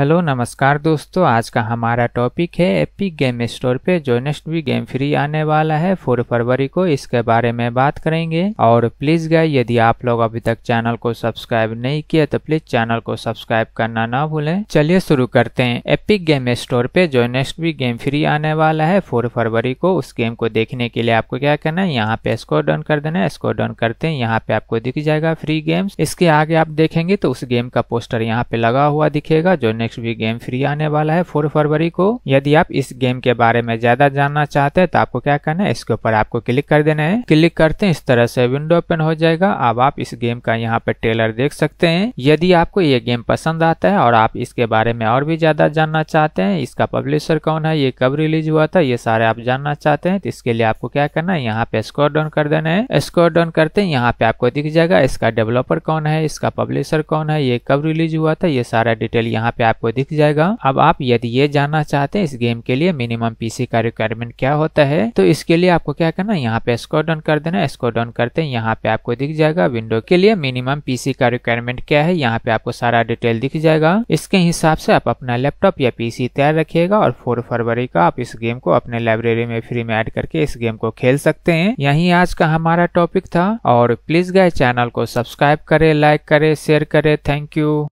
hello नमस्कार दोस्तों आज का हमारा टॉपिक है एपिक गेम स्टोर पे जो नेक्स्ट भी गेम फ्री आने वाला है फोर फरवरी को इसके बारे में बात करेंगे और प्लीज गए यदि आप लोग अभी तक चैनल को सब्सक्राइब नहीं किया तो प्लीज चैनल को सब्सक्राइब करना ना भूलें चलिए शुरू करते हैं एपिक गेम स्टोर पे जो नेक्स्ट भी गेम फ्री आने वाला है फोर फरवरी को उस गेम को देखने के लिए आपको क्या करना है यहाँ पे स्कोर डाउन कर देना है स्कोर डाउन करते हैं यहाँ पे आपको दिख जाएगा फ्री गेम्स इसके आगे आप देखेंगे तो उस गेम का पोस्टर यहाँ पे लगा हुआ दिखेगा जो next next week game free आने वाला है फोर फरवरी को यदि आप इस गेम के बारे में ज्यादा जानना चाहते हैं तो आपको क्या करना है इसके ऊपर आपको क्लिक कर देना है क्लिक करते हैं इस तरह से विंडो ओपन हो जाएगा अब आप इस गेम का यहाँ पे ट्रेलर देख सकते हैं यदि आपको ये गेम पसंद आता है और आप इसके बारे में और भी ज्यादा जानना चाहते हैं इसका पब्लिशर कौन है ये कब रिलीज हुआ था ये सारे आप जानना चाहते हैं तो इसके लिए आपको क्या करना है यहाँ पे स्कोर डाउन कर देना है स्कोर डाउन करते हैं यहाँ पे आपको दिख जाएगा इसका डेवलपर कौन है इसका पब्लिशर कौन है ये कब रिलीज हुआ था ये सारा डिटेल यहाँ पे आपको दिख जाएगा अब आप यदि ये जानना चाहते हैं इस गेम के लिए मिनिमम पीसी का रिक्वायरमेंट क्या होता है तो इसके लिए आपको क्या करना है यहाँ पे स्कोर डाउन कर देना स्कोर डाउन करते हैं यहाँ पे आपको दिख जाएगा विंडो के लिए मिनिमम पीसी का रिक्वायरमेंट क्या है यहाँ पे आपको सारा डिटेल दिख जाएगा इसके हिसाब से आप अपना लैपटॉप या पीसी तैयार रखिएगा और फोर फरवरी का आप इस गेम को अपने लाइब्रेरी में फ्री में एड करके इस गेम को खेल सकते हैं यही आज का हमारा टॉपिक था और प्लीज गए चैनल को सब्सक्राइब करे लाइक करे शेयर करे थैंक यू